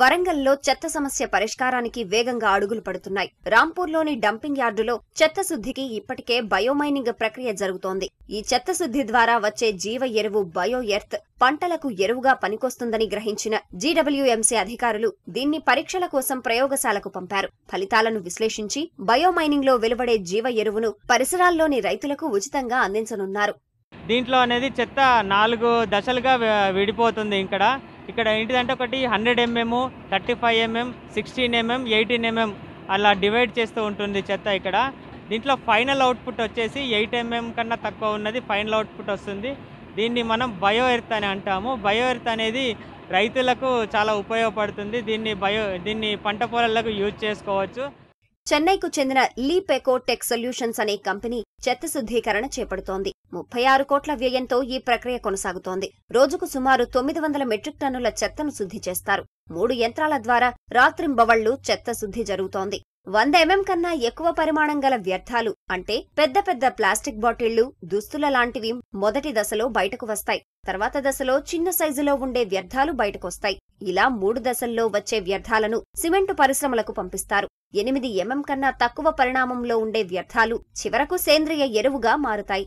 వరంగల్లో చెత్త సమస్య పరిష్కారానికి వేగంగా అడుగులు పడుతున్నాయి రాంపూర్లోని డంపింగ్ యార్డులో చెత్త శుద్ధికి ఇప్పటికే బయోమైనింగ్ ప్రక్రియ జరుగుతోంది ఈ చెత్త శుద్ధి ద్వారా వచ్చే జీవ ఎరువు బయో ఎర్త్ పంటలకు ఎరువుగా పనికొస్తుందని గ్రహించిన జీడబ్ల్యూఎంసీ అధికారులు దీన్ని పరీక్షల కోసం ప్రయోగశాలకు పంపారు ఫలితాలను విశ్లేషించి బయోమైనింగ్ లో వెలువడే జీవ ఎరువును పరిసరాల్లోని రైతులకు ఉచితంగా అందించనున్నారు దీంట్లో అనేది చెత్త నాలుగు దశలుగా విడిపోతుంది ఇక్కడ ఇక్కడ ఏంటిదంటే ఒకటి hundred mm thirty five mm sixteen mm eighteen mm అలా డివైడ్ చేస్తూ ఉంటుంది చెత్త ఇక్కడ దీంట్లో ఫైనల్ అవుట్పుట్ వచ్చేసి ఎయిట్ ఎంఎం కన్నా తక్కువ ఉన్నది ఫైనల్ అవుట్పుట్ వస్తుంది దీన్ని మనం బయో ఎర్త్ అని అంటాము బయో ఎర్త్ అనేది రైతులకు చాలా ఉపయోగపడుతుంది దీన్ని బయో దీన్ని పంట పొలాలకు యూజ్ చేసుకోవచ్చు చెన్నైకు చెందిన లీపెకో టెక్ సొల్యూషన్స్ అనే కంపెనీ చెత్త శుద్ధీకరణ చేపడుతోంది ముప్పై ఆరు కోట్ల వ్యయంతో ఈ ప్రక్రియ కొనసాగుతోంది రోజుకు సుమారు తొమ్మిది వందల మెట్రిక్ టన్నుల చెత్తను శుద్ధి చేస్తారు మూడు యంత్రాల ద్వారా రాత్రింబవళ్లు చెత్త శుద్ధి జరుగుతోంది వంద ఎంఎం కన్నా ఎక్కువ పరిమాణం గల వ్యర్థాలు అంటే పెద్ద పెద్ద ప్లాస్టిక్ బాటిళ్లు దుస్తుల లాంటివి మొదటి దశలో బయటకు వస్తాయి తర్వాత దశలో చిన్న సైజులో ఉండే వ్యర్థాలు బయటకొస్తాయి ఇలా మూడు దశల్లో వచ్చే వ్యర్థాలను సిమెంటు పరిశ్రమలకు పంపిస్తారు ఎనిమిది ఎంఎం కన్నా తక్కువ పరిణామంలో ఉండే వ్యర్థాలు చివరకు సేంద్రియ ఎరువుగా మారుతాయి